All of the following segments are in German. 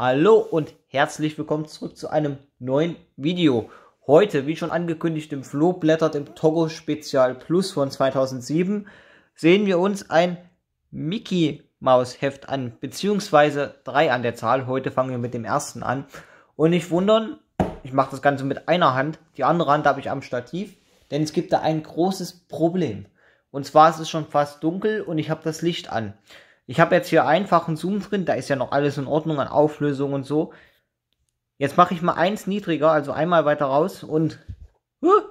Hallo und herzlich willkommen zurück zu einem neuen Video. Heute, wie schon angekündigt, im Flo blättert im Togo Spezial Plus von 2007, sehen wir uns ein Mickey Maus Heft an, beziehungsweise drei an der Zahl. Heute fangen wir mit dem ersten an. Und nicht wundern, ich mache das Ganze mit einer Hand, die andere Hand habe ich am Stativ, denn es gibt da ein großes Problem. Und zwar ist es schon fast dunkel und ich habe das Licht an. Ich habe jetzt hier einfachen Zoom drin, da ist ja noch alles in Ordnung an Auflösung und so. Jetzt mache ich mal eins niedriger, also einmal weiter raus und huh,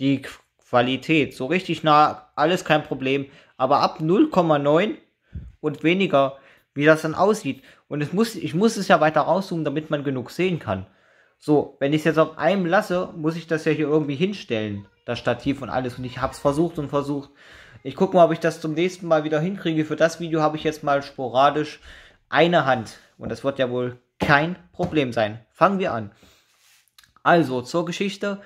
die Qualität, so richtig nah, alles kein Problem. Aber ab 0,9 und weniger, wie das dann aussieht. Und es muss, ich muss es ja weiter rauszoomen, damit man genug sehen kann. So, wenn ich es jetzt auf einem lasse, muss ich das ja hier irgendwie hinstellen, das Stativ und alles. Und ich habe es versucht und versucht. Ich gucke mal, ob ich das zum nächsten Mal wieder hinkriege. Für das Video habe ich jetzt mal sporadisch eine Hand. Und das wird ja wohl kein Problem sein. Fangen wir an. Also zur Geschichte.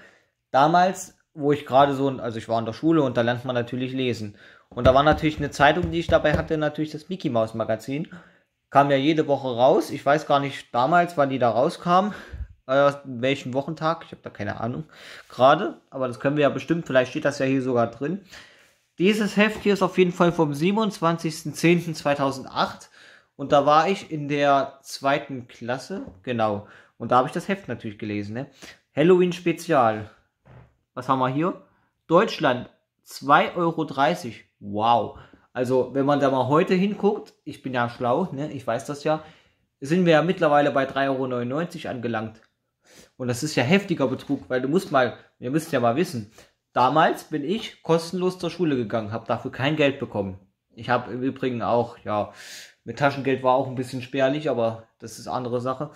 Damals, wo ich gerade so, also ich war in der Schule und da lernt man natürlich lesen. Und da war natürlich eine Zeitung, die ich dabei hatte, natürlich das Mickey Mouse Magazin. Kam ja jede Woche raus. Ich weiß gar nicht damals, wann die da rauskam. Äh, welchen Wochentag. Ich habe da keine Ahnung gerade. Aber das können wir ja bestimmt. Vielleicht steht das ja hier sogar drin. Dieses Heft hier ist auf jeden Fall vom 27.10.2008 und da war ich in der zweiten Klasse, genau. Und da habe ich das Heft natürlich gelesen. Ne? Halloween Spezial. Was haben wir hier? Deutschland 2,30 Euro. Wow. Also, wenn man da mal heute hinguckt, ich bin ja schlau, ne? ich weiß das ja, sind wir ja mittlerweile bei 3,99 Euro angelangt. Und das ist ja heftiger Betrug, weil du musst mal, ihr müsst ja mal wissen, Damals bin ich kostenlos zur Schule gegangen, habe dafür kein Geld bekommen. Ich habe im Übrigen auch, ja, mit Taschengeld war auch ein bisschen spärlich, aber das ist andere Sache.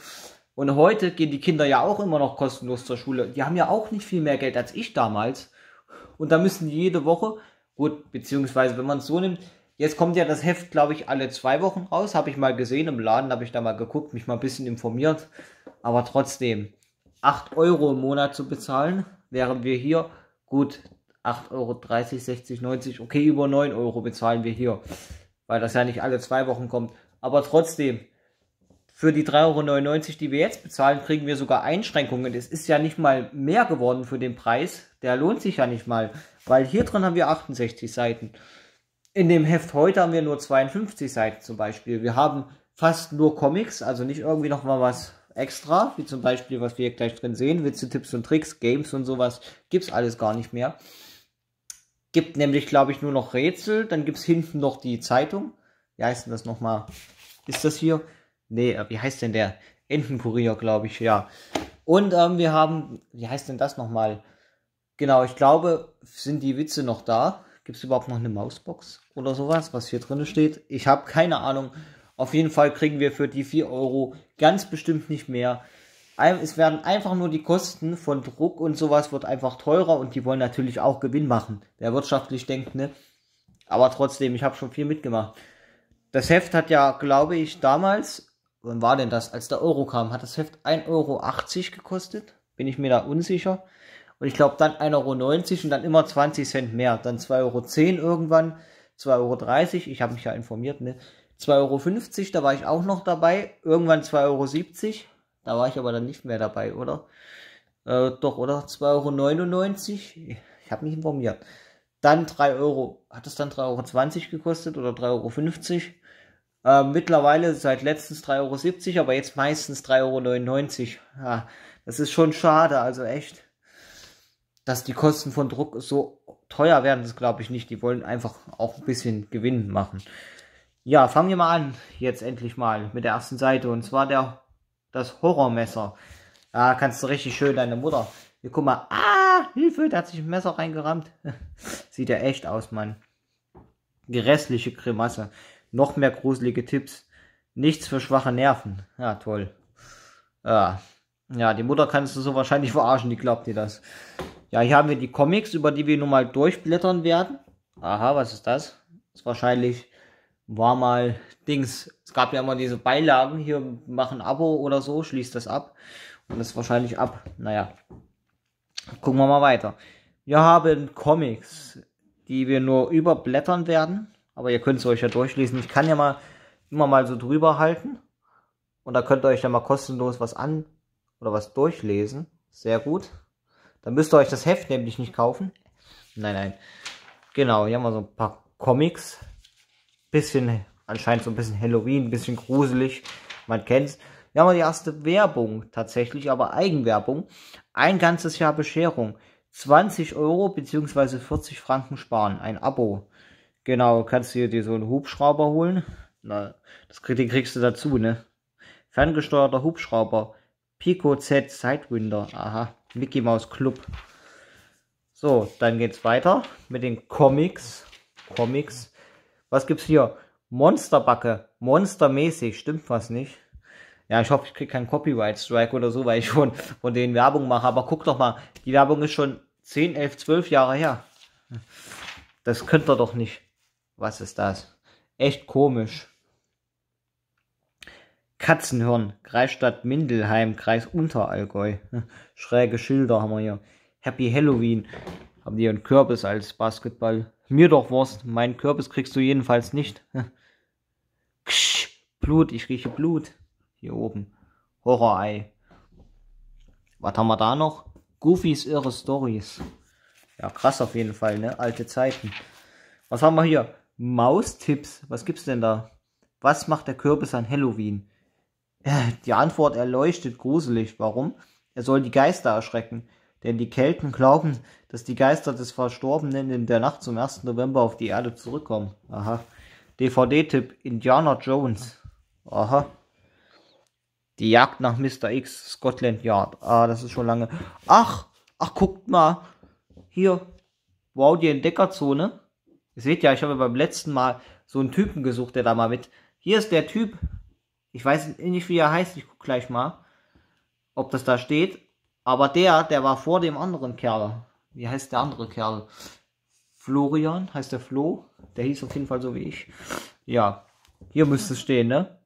Und heute gehen die Kinder ja auch immer noch kostenlos zur Schule. Die haben ja auch nicht viel mehr Geld als ich damals. Und da müssen die jede Woche, gut, beziehungsweise wenn man es so nimmt, jetzt kommt ja das Heft, glaube ich, alle zwei Wochen raus. Habe ich mal gesehen im Laden, habe ich da mal geguckt, mich mal ein bisschen informiert. Aber trotzdem, 8 Euro im Monat zu bezahlen, während wir hier gut, 8,30 Euro, 60, 90, okay, über 9 Euro bezahlen wir hier, weil das ja nicht alle zwei Wochen kommt. Aber trotzdem, für die 3,99 Euro, die wir jetzt bezahlen, kriegen wir sogar Einschränkungen. Es ist ja nicht mal mehr geworden für den Preis, der lohnt sich ja nicht mal, weil hier drin haben wir 68 Seiten. In dem Heft heute haben wir nur 52 Seiten zum Beispiel. Wir haben fast nur Comics, also nicht irgendwie nochmal was extra, wie zum Beispiel, was wir gleich drin sehen, Witze, Tipps und Tricks, Games und sowas, gibt es alles gar nicht mehr. Gibt nämlich, glaube ich, nur noch Rätsel, dann gibt es hinten noch die Zeitung. Wie heißt denn das nochmal? Ist das hier? Nee, äh, wie heißt denn der? Entenkurier, glaube ich, ja. Und ähm, wir haben, wie heißt denn das nochmal? Genau, ich glaube, sind die Witze noch da? Gibt es überhaupt noch eine Mausbox oder sowas, was hier drin steht? Ich habe keine Ahnung. Auf jeden Fall kriegen wir für die 4 Euro ganz bestimmt nicht mehr. Es werden einfach nur die Kosten von Druck und sowas wird einfach teurer und die wollen natürlich auch Gewinn machen. Wer wirtschaftlich denkt, ne? Aber trotzdem, ich habe schon viel mitgemacht. Das Heft hat ja, glaube ich, damals, wann war denn das, als der Euro kam, hat das Heft 1,80 Euro gekostet. Bin ich mir da unsicher. Und ich glaube dann 1,90 Euro und dann immer 20 Cent mehr. Dann 2,10 Euro irgendwann, 2,30 Euro. Ich habe mich ja informiert, ne? 2,50 Euro, da war ich auch noch dabei. Irgendwann 2,70 Euro, da war ich aber dann nicht mehr dabei, oder? Äh, doch, oder? 2,99 Euro, ich habe mich informiert. Dann 3 Euro, hat es dann 3,20 Euro gekostet oder 3,50 Euro? Äh, mittlerweile seit letztens 3,70 Euro, aber jetzt meistens 3,99 Euro. Ja, das ist schon schade, also echt. Dass die Kosten von Druck so teuer werden, das glaube ich nicht. Die wollen einfach auch ein bisschen Gewinn machen. Ja, fangen wir mal an, jetzt endlich mal mit der ersten Seite und zwar der, das Horrormesser. Da kannst du richtig schön deine Mutter. Hier, guck mal, ah, Hilfe, der hat sich ein Messer reingerammt. Sieht ja echt aus, Mann. Die Grimasse. Noch mehr gruselige Tipps. Nichts für schwache Nerven. Ja, toll. Ja, ja die Mutter kannst du so wahrscheinlich verarschen, die glaubt dir das. Ja, hier haben wir die Comics, über die wir nun mal durchblättern werden. Aha, was ist das ist wahrscheinlich war mal Dings. Es gab ja immer diese Beilagen, hier machen Abo oder so, schließt das ab. Und das ist wahrscheinlich ab. Naja. Gucken wir mal weiter. Wir haben Comics, die wir nur überblättern werden. Aber ihr könnt es euch ja durchlesen. Ich kann ja mal immer mal so drüber halten. Und da könnt ihr euch ja mal kostenlos was an oder was durchlesen. Sehr gut. Dann müsst ihr euch das Heft nämlich nicht kaufen. Nein, nein. Genau, hier haben wir so ein paar Comics bisschen, anscheinend so ein bisschen Halloween, ein bisschen gruselig. Man kennt's. Wir haben die erste Werbung tatsächlich, aber Eigenwerbung. Ein ganzes Jahr Bescherung. 20 Euro bzw. 40 Franken sparen. Ein Abo. Genau, kannst du dir so einen Hubschrauber holen. Na, das den kriegst du dazu, ne? Ferngesteuerter Hubschrauber. Pico Z Sidewinder. Aha. Mickey Mouse Club. So, dann geht's weiter mit den Comics. Comics. Was gibt's hier? Monsterbacke. Monstermäßig. Stimmt was nicht. Ja, ich hoffe, ich kriege keinen Copyright Strike oder so, weil ich schon von denen Werbung mache. Aber guck doch mal, die Werbung ist schon 10, 11, 12 Jahre her. Das könnt ihr doch nicht. Was ist das? Echt komisch. Katzenhirn, Kreisstadt Mindelheim, Kreis Unterallgäu. Schräge Schilder haben wir hier. Happy Halloween. Haben die einen Kürbis als Basketball. Mir doch Wurst, meinen Kürbis kriegst du jedenfalls nicht. Ksch, Blut, ich rieche Blut. Hier oben. Horrorei. Was haben wir da noch? Goofies irre Stories. Ja, krass auf jeden Fall, ne? Alte Zeiten. Was haben wir hier? Maustipps. Was gibt's denn da? Was macht der Kürbis an Halloween? Äh, die Antwort erleuchtet gruselig. Warum? Er soll die Geister erschrecken denn die Kelten glauben, dass die Geister des Verstorbenen in der Nacht zum 1. November auf die Erde zurückkommen. Aha. DVD-Tipp: Indiana Jones. Aha. Die Jagd nach Mr. X, Scotland Yard. Ah, das ist schon lange. Ach, ach, guckt mal. Hier. Wow, die Entdeckerzone. Ihr seht ja, ich habe beim letzten Mal so einen Typen gesucht, der da mal mit. Hier ist der Typ. Ich weiß nicht, wie er heißt. Ich gucke gleich mal, ob das da steht. Aber der, der war vor dem anderen Kerl. Wie heißt der andere Kerl? Florian, heißt der Flo? Der hieß auf jeden Fall so wie ich. Ja, hier müsste es stehen, ne?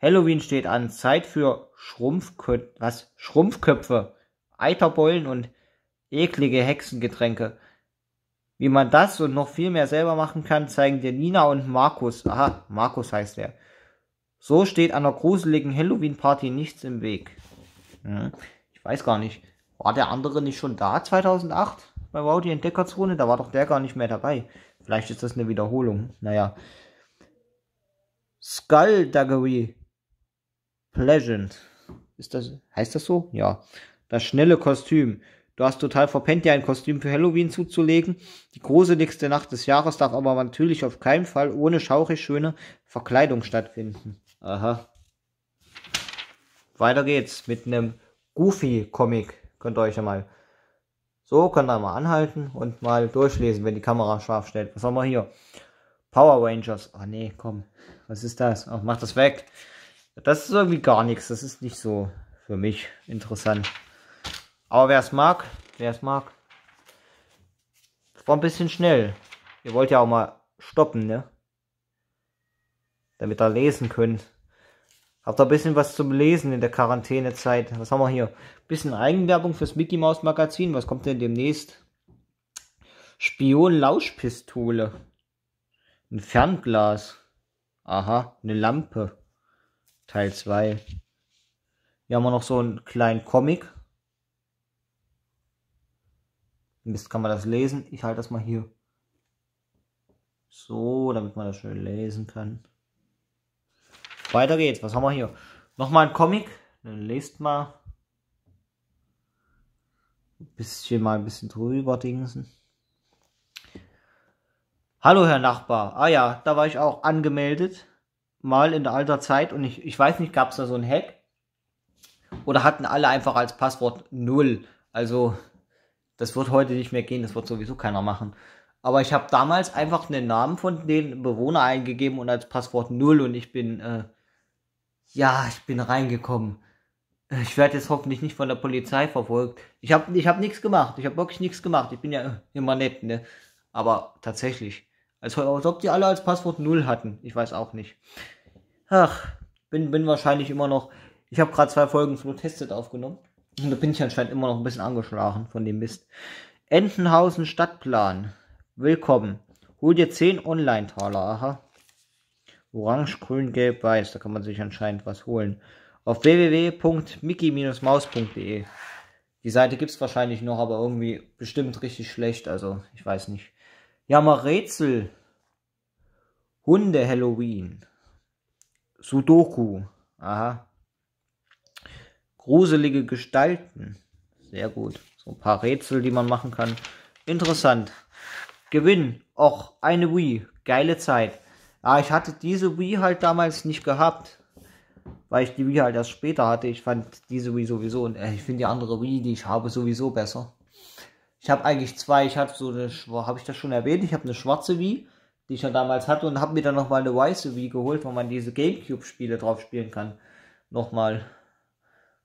Halloween steht an. Zeit für Schrumpfkö was? Schrumpfköpfe, Eiterbeulen und eklige Hexengetränke. Wie man das und noch viel mehr selber machen kann, zeigen dir Nina und Markus. Aha, Markus heißt er. So steht einer gruseligen Halloween-Party nichts im Weg. Hm ich weiß gar nicht, war der andere nicht schon da 2008 bei Rowdy in Deckerzone? Da war doch der gar nicht mehr dabei. Vielleicht ist das eine Wiederholung. Naja. Skull Skullduggery Pleasant. Ist das, heißt das so? Ja. Das schnelle Kostüm. Du hast total verpennt, dir ein Kostüm für Halloween zuzulegen. Die gruseligste Nacht des Jahres darf aber natürlich auf keinen Fall ohne schaurig schöne Verkleidung stattfinden. Aha. Weiter geht's mit einem Goofy-Comic. Könnt ihr euch ja mal so, könnt ihr mal anhalten und mal durchlesen, wenn die Kamera scharf stellt. Was haben wir hier? Power Rangers. Ah oh, nee, komm. Was ist das? Oh, mach das weg. Das ist irgendwie gar nichts. Das ist nicht so für mich interessant. Aber wer es mag, wer es mag. Das war ein bisschen schnell. Ihr wollt ja auch mal stoppen, ne? Damit ihr lesen könnt. Habt ihr ein bisschen was zum Lesen in der Quarantänezeit. Was haben wir hier? Bisschen Eigenwerbung fürs Mickey Mouse Magazin. Was kommt denn demnächst? Spion-Lauschpistole. Ein Fernglas. Aha, eine Lampe. Teil 2. Hier haben wir noch so einen kleinen Comic. Mist, kann man das lesen? Ich halte das mal hier. So, damit man das schön lesen kann. Weiter geht's. Was haben wir hier? Nochmal ein Comic. Dann lest mal. Ein bisschen mal ein bisschen drüber dingsen. Hallo, Herr Nachbar. Ah ja, da war ich auch angemeldet. Mal in der alter Zeit. Und ich, ich weiß nicht, gab es da so ein Hack? Oder hatten alle einfach als Passwort 0? Also, das wird heute nicht mehr gehen. Das wird sowieso keiner machen. Aber ich habe damals einfach den Namen von den Bewohner eingegeben und als Passwort 0. und ich bin äh, ja, ich bin reingekommen. Äh, ich werde jetzt hoffentlich nicht von der Polizei verfolgt. Ich habe ich hab nichts gemacht. Ich habe wirklich nichts gemacht. Ich bin ja äh, immer nett, ne? Aber tatsächlich. Als, als ob die alle als Passwort 0 hatten. Ich weiß auch nicht. Ach, bin, bin wahrscheinlich immer noch. Ich habe gerade zwei Folgen Flow Tested aufgenommen. Und da bin ich anscheinend immer noch ein bisschen angeschlagen von dem Mist. Entenhausen Stadtplan. Willkommen. Hol dir 10 Online-Taler. Aha. Orange, Grün, Gelb, Weiß. Da kann man sich anscheinend was holen. Auf www.mickey-maus.de. Die Seite gibt es wahrscheinlich noch, aber irgendwie bestimmt richtig schlecht. Also, ich weiß nicht. Ja, mal Rätsel. Hunde Halloween. Sudoku. Aha. Gruselige Gestalten. Sehr gut. So ein paar Rätsel, die man machen kann. Interessant. Gewinn. Och, eine Wii. Geile Zeit. Ah, ich hatte diese Wii halt damals nicht gehabt, weil ich die Wii halt erst später hatte. Ich fand diese Wii sowieso und äh, ich finde die andere Wii, die ich habe, sowieso besser. Ich habe eigentlich zwei. Ich habe so eine, habe ich das schon erwähnt? Ich habe eine schwarze Wii, die ich ja damals hatte und habe mir dann nochmal eine weiße Wii geholt, wo man diese Gamecube-Spiele drauf spielen kann. Nochmal,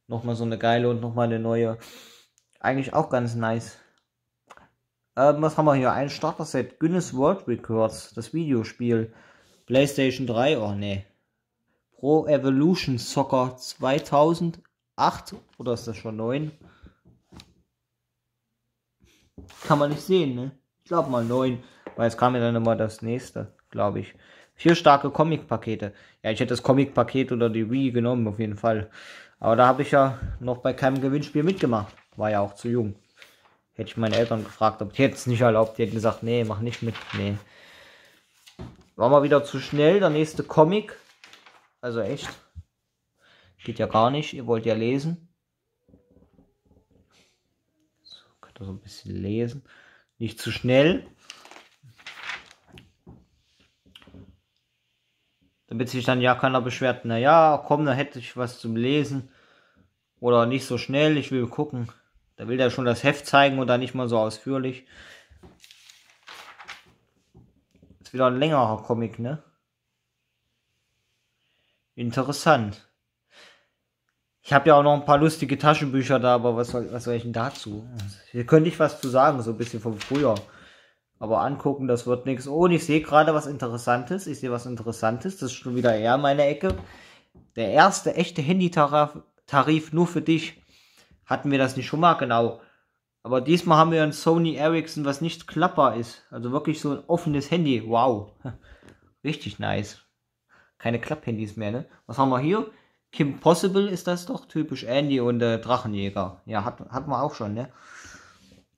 nochmal so eine geile und nochmal eine neue. Eigentlich auch ganz nice. Ähm, was haben wir hier? Ein Starter-Set Guinness World Records, das Videospiel. PlayStation 3, oh ne. Pro Evolution Soccer 2008 oder ist das schon 9? Kann man nicht sehen, ne? Ich glaube mal 9, weil es kam ja dann immer das nächste, glaube ich. Vier starke Comic-Pakete. Ja, ich hätte das Comic-Paket oder die Wii genommen, auf jeden Fall. Aber da habe ich ja noch bei keinem Gewinnspiel mitgemacht. War ja auch zu jung. Hätte ich meine Eltern gefragt, ob die jetzt nicht erlaubt. Die hätten gesagt, nee, mach nicht mit. Nee. War mal wieder zu schnell, der nächste Comic. Also echt. Geht ja gar nicht, ihr wollt ja lesen. So, könnt ihr so ein bisschen lesen. Nicht zu schnell. Damit sich dann ja keiner beschwert, naja, komm, da hätte ich was zum Lesen. Oder nicht so schnell, ich will gucken. Da will der schon das Heft zeigen und dann nicht mal so ausführlich wieder ein längerer Comic, ne? Interessant. Ich habe ja auch noch ein paar lustige Taschenbücher da, aber was soll, was soll ich denn dazu? Hier könnte ich was zu sagen, so ein bisschen von früher. Aber angucken, das wird nichts. Oh, und ich sehe gerade was Interessantes. Ich sehe was Interessantes. Das ist schon wieder eher meine Ecke. Der erste echte Handy-Tarif nur für dich. Hatten wir das nicht schon mal? Genau. Aber diesmal haben wir ein Sony Ericsson, was nicht klappbar ist. Also wirklich so ein offenes Handy. Wow. Richtig nice. Keine Klapphandys mehr, ne? Was haben wir hier? Kim Possible ist das doch. Typisch Andy und äh, Drachenjäger. Ja, hat, hat man auch schon, ne?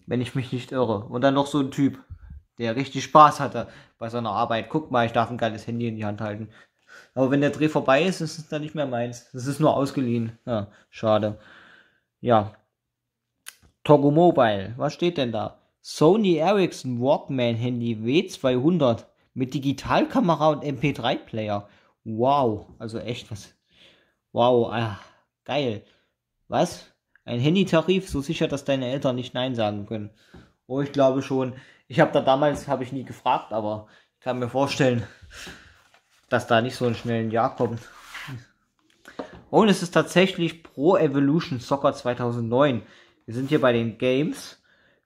Wenn ich mich nicht irre. Und dann noch so ein Typ, der richtig Spaß hatte bei seiner Arbeit. Guck mal, ich darf ein geiles Handy in die Hand halten. Aber wenn der Dreh vorbei ist, ist es dann nicht mehr meins. Das ist nur ausgeliehen. Ja, schade. Ja, Togo Mobile, was steht denn da? Sony Ericsson Walkman Handy W200 mit Digitalkamera und MP3-Player. Wow, also echt was. Wow, ah, geil. Was? Ein Handytarif, so sicher, dass deine Eltern nicht Nein sagen können. Oh, ich glaube schon. Ich habe da damals, habe ich nie gefragt, aber ich kann mir vorstellen, dass da nicht so ein schnelles Ja kommt. Und es ist tatsächlich Pro Evolution Soccer 2009. Wir sind hier bei den Games.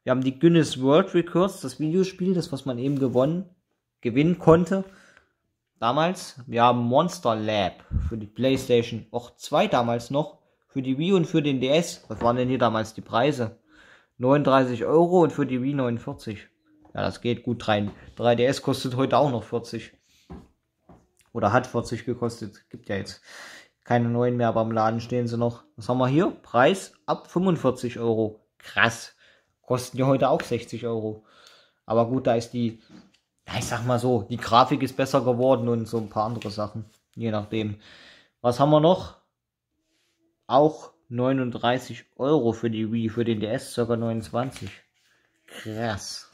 Wir haben die Guinness World Records, das Videospiel, das was man eben gewonnen, gewinnen konnte. Damals. Wir haben Monster Lab für die PlayStation, auch zwei damals noch, für die Wii und für den DS. Was waren denn hier damals die Preise? 39 Euro und für die Wii 49. Ja, das geht gut rein. 3DS kostet heute auch noch 40. Oder hat 40 gekostet. Gibt ja jetzt keine neuen mehr, aber im Laden stehen sie noch. Was haben wir hier? Preis ab 45 Euro. Krass. Kosten ja heute auch 60 Euro. Aber gut, da ist die, ich sag mal so, die Grafik ist besser geworden und so ein paar andere Sachen. Je nachdem. Was haben wir noch? Auch 39 Euro für die Wii, für den DS ca. 29. Krass.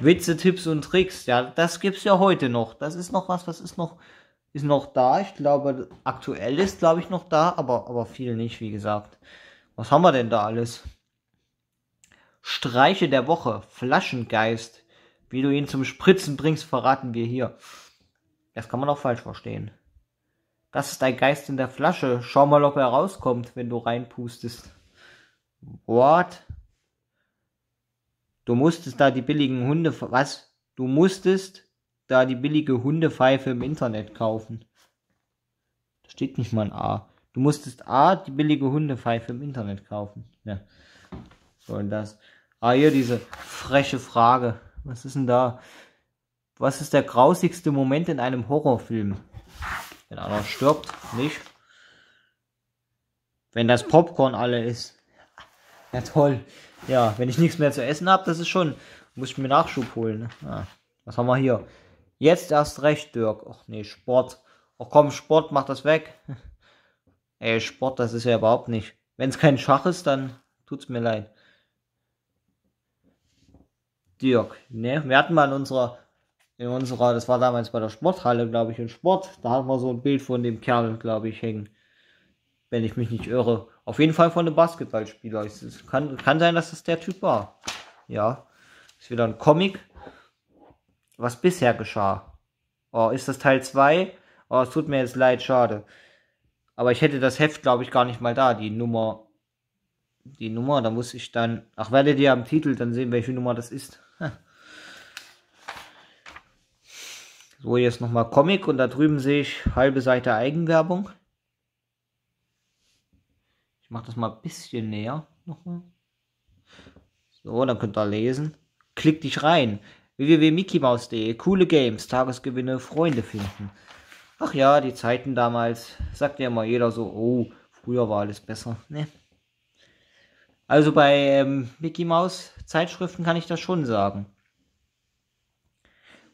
Witze, Tipps und Tricks, ja, das gibt's ja heute noch. Das ist noch was, das ist noch ist noch da. Ich glaube, aktuell ist, glaube ich, noch da, aber, aber viel nicht, wie gesagt. Was haben wir denn da alles? Streiche der Woche, Flaschengeist. Wie du ihn zum Spritzen bringst, verraten wir hier. Das kann man auch falsch verstehen. Das ist ein Geist in der Flasche. Schau mal, ob er rauskommt, wenn du reinpustest. What? Du musstest da die billigen Hunde, was? Du musstest da die billige Hundepfeife im Internet kaufen. Da steht nicht mal ein A. Du musstest A, die billige Hundepfeife im Internet kaufen. Ja. So und das. Ah, hier diese freche Frage. Was ist denn da? Was ist der grausigste Moment in einem Horrorfilm? Wenn einer stirbt, nicht? Wenn das Popcorn alle ist. Ja, toll. Ja, wenn ich nichts mehr zu essen habe, das ist schon. Muss ich mir Nachschub holen. Ne? Ah, was haben wir hier? Jetzt erst recht, Dirk. Ach nee, Sport. Ach komm, Sport, mach das weg. Ey, Sport, das ist ja überhaupt nicht. Wenn es kein Schach ist, dann tut's mir leid. Dirk, ne? Wir hatten mal in unserer, in unserer, das war damals bei der Sporthalle, glaube ich, in Sport, da hatten wir so ein Bild von dem Kerl, glaube ich, hängen. Wenn ich mich nicht irre. Auf jeden Fall von einem Basketballspieler. Es kann, kann sein, dass das der Typ war. Ja. Ist wieder ein Comic was bisher geschah. Oh, ist das Teil 2? Oh, es tut mir jetzt leid, schade. Aber ich hätte das Heft, glaube ich, gar nicht mal da, die Nummer. Die Nummer, da muss ich dann. Ach, werdet ihr am Titel dann sehen, welche Nummer das ist. Hm. So, jetzt nochmal Comic und da drüben sehe ich halbe Seite Eigenwerbung. Ich mache das mal ein bisschen näher. Nochmal. So, dann könnt ihr lesen. Klick dich rein www.mickeymaus.de, coole Games, Tagesgewinne, Freunde finden. Ach ja, die Zeiten damals, sagt ja immer jeder so, oh, früher war alles besser, ne? Also bei ähm, Mickey Mouse Zeitschriften kann ich das schon sagen.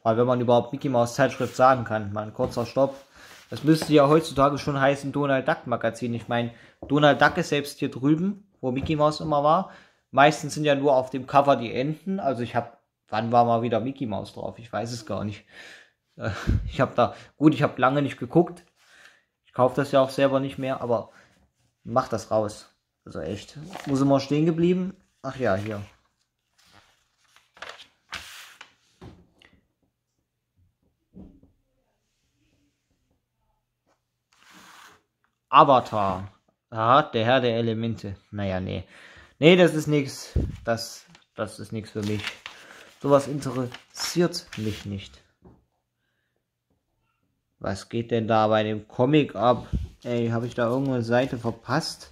Weil wenn man überhaupt Mickey Mouse Zeitschrift sagen kann, mal ein kurzer Stopp. Das müsste ja heutzutage schon heißen Donald Duck Magazin. Ich meine, Donald Duck ist selbst hier drüben, wo Mickey Mouse immer war. Meistens sind ja nur auf dem Cover die Enten. Also ich habe Wann war mal wieder Mickey Mouse drauf? Ich weiß es gar nicht. Äh, ich habe da, gut, ich habe lange nicht geguckt. Ich kaufe das ja auch selber nicht mehr, aber mach das raus. Also echt. Wo sind wir stehen geblieben? Ach ja, hier. Avatar. Aha, der Herr der Elemente. Naja, nee. Nee, das ist nichts. Das, das ist nichts für mich. Sowas interessiert mich nicht. Was geht denn da bei dem Comic ab? Ey, habe ich da irgendeine Seite verpasst?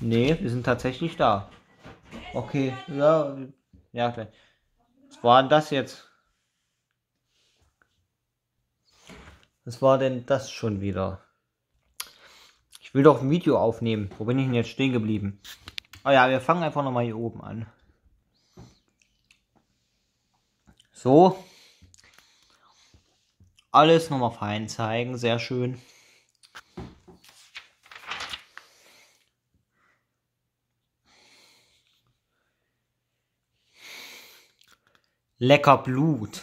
Nee, wir sind tatsächlich da. Okay, ja, ja, gleich. Was war denn das jetzt? Was war denn das schon wieder? Ich will doch ein Video aufnehmen. Wo bin ich denn jetzt stehen geblieben? Ah oh ja, wir fangen einfach nochmal hier oben an. So. Alles nochmal fein zeigen, sehr schön. Lecker Blut.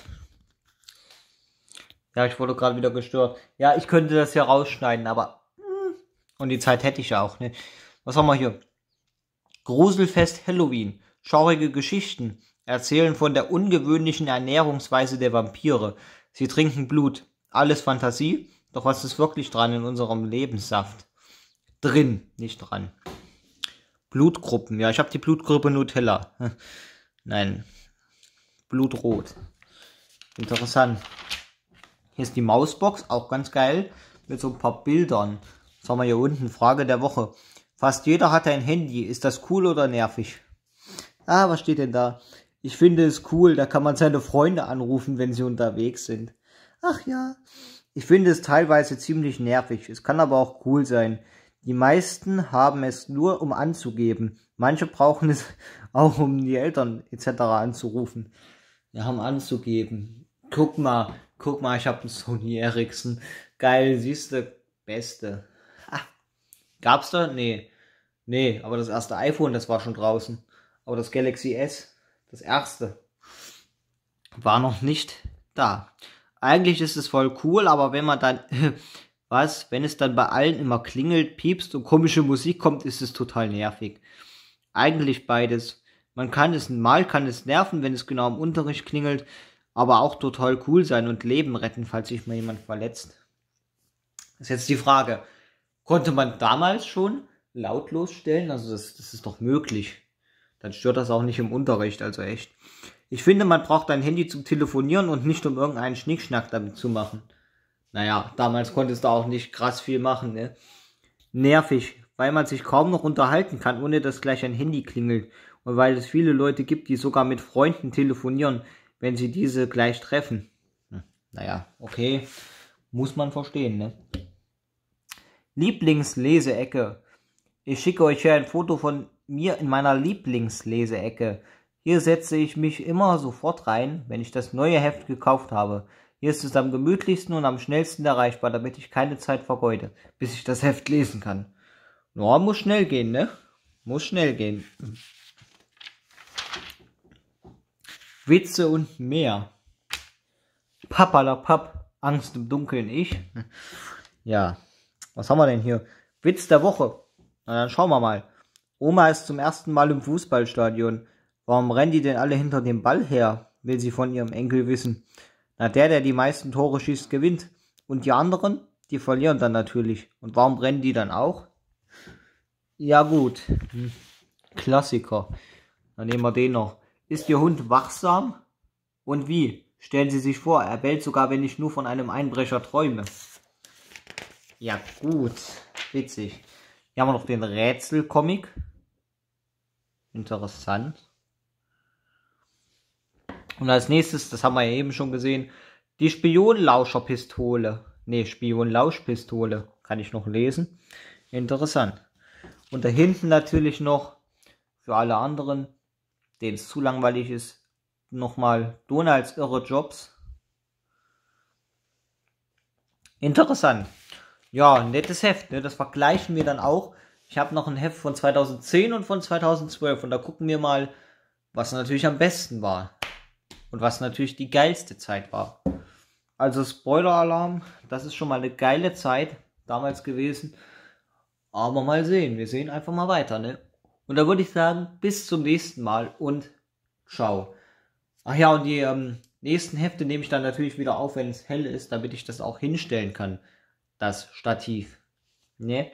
Ja, ich wurde gerade wieder gestört. Ja, ich könnte das hier rausschneiden, aber... Hm, und die Zeit hätte ich ja auch nicht. Ne? Was haben wir hier? Gruselfest Halloween. Schaurige Geschichten erzählen von der ungewöhnlichen Ernährungsweise der Vampire. Sie trinken Blut. Alles Fantasie. Doch was ist wirklich dran in unserem Lebenssaft? Drin, nicht dran. Blutgruppen. Ja, ich habe die Blutgruppe Nutella. Nein. Blutrot. Interessant. Hier ist die Mausbox, auch ganz geil. Mit so ein paar Bildern. Was haben wir hier unten? Frage der Woche. Fast jeder hat ein Handy. Ist das cool oder nervig? Ah, was steht denn da? Ich finde es cool, da kann man seine Freunde anrufen, wenn sie unterwegs sind. Ach ja. Ich finde es teilweise ziemlich nervig. Es kann aber auch cool sein. Die meisten haben es nur, um anzugeben. Manche brauchen es auch, um die Eltern etc. anzurufen. Wir haben anzugeben. Guck mal, guck mal, ich habe einen Sony Ericsson. Geil, siehst du, beste. Ah, Gab's da? Nee. Nee, aber das erste iPhone, das war schon draußen. Aber das Galaxy S, das erste, war noch nicht da. Eigentlich ist es voll cool, aber wenn man dann, was, wenn es dann bei allen immer klingelt, piepst und komische Musik kommt, ist es total nervig. Eigentlich beides. Man kann es, mal kann es nerven, wenn es genau im Unterricht klingelt, aber auch total cool sein und Leben retten, falls sich mal jemand verletzt. Das ist jetzt die Frage. Konnte man damals schon lautlos stellen? Also das, das ist doch möglich. Dann stört das auch nicht im Unterricht, also echt. Ich finde, man braucht ein Handy zum Telefonieren und nicht um irgendeinen Schnickschnack damit zu machen. Naja, damals konntest du auch nicht krass viel machen, ne? Nervig, weil man sich kaum noch unterhalten kann, ohne dass gleich ein Handy klingelt. Und weil es viele Leute gibt, die sogar mit Freunden telefonieren, wenn sie diese gleich treffen. Hm, naja, okay. Muss man verstehen, ne? Lieblingsleseecke. Ich schicke euch hier ein Foto von mir in meiner Lieblingsleseecke. Hier setze ich mich immer sofort rein, wenn ich das neue Heft gekauft habe. Hier ist es am gemütlichsten und am schnellsten erreichbar, damit ich keine Zeit vergeude, bis ich das Heft lesen kann. Ja, muss schnell gehen, ne? Muss schnell gehen. Witze und mehr. Papalapap, Angst im Dunkeln, ich. Ja, was haben wir denn hier? Witz der Woche. Na, dann schauen wir mal. Oma ist zum ersten Mal im Fußballstadion. Warum rennen die denn alle hinter dem Ball her? will sie von ihrem Enkel wissen. Na, der, der die meisten Tore schießt, gewinnt. Und die anderen, die verlieren dann natürlich. Und warum rennen die dann auch? Ja gut, hm. Klassiker. Dann nehmen wir den noch. Ist Ihr Hund wachsam? Und wie? Stellen Sie sich vor, er bellt sogar, wenn ich nur von einem Einbrecher träume. Ja gut, witzig. Hier haben wir noch den Rätselcomic. Interessant. Und als nächstes, das haben wir ja eben schon gesehen, die Spionlauscherpistole. Ne, Spionlauschpistole. Kann ich noch lesen. Interessant. Und da hinten natürlich noch, für alle anderen, denen es zu langweilig ist, nochmal Donalds irre Jobs. Interessant ja, ein nettes Heft, ne? Das vergleichen wir dann auch. Ich habe noch ein Heft von 2010 und von 2012 und da gucken wir mal, was natürlich am besten war und was natürlich die geilste Zeit war. Also Spoiler-Alarm, das ist schon mal eine geile Zeit damals gewesen. Aber mal sehen, wir sehen einfach mal weiter, ne? Und da würde ich sagen, bis zum nächsten Mal und ciao. Ach ja, und die ähm, nächsten Hefte nehme ich dann natürlich wieder auf, wenn es hell ist, damit ich das auch hinstellen kann das Stativ. Ne?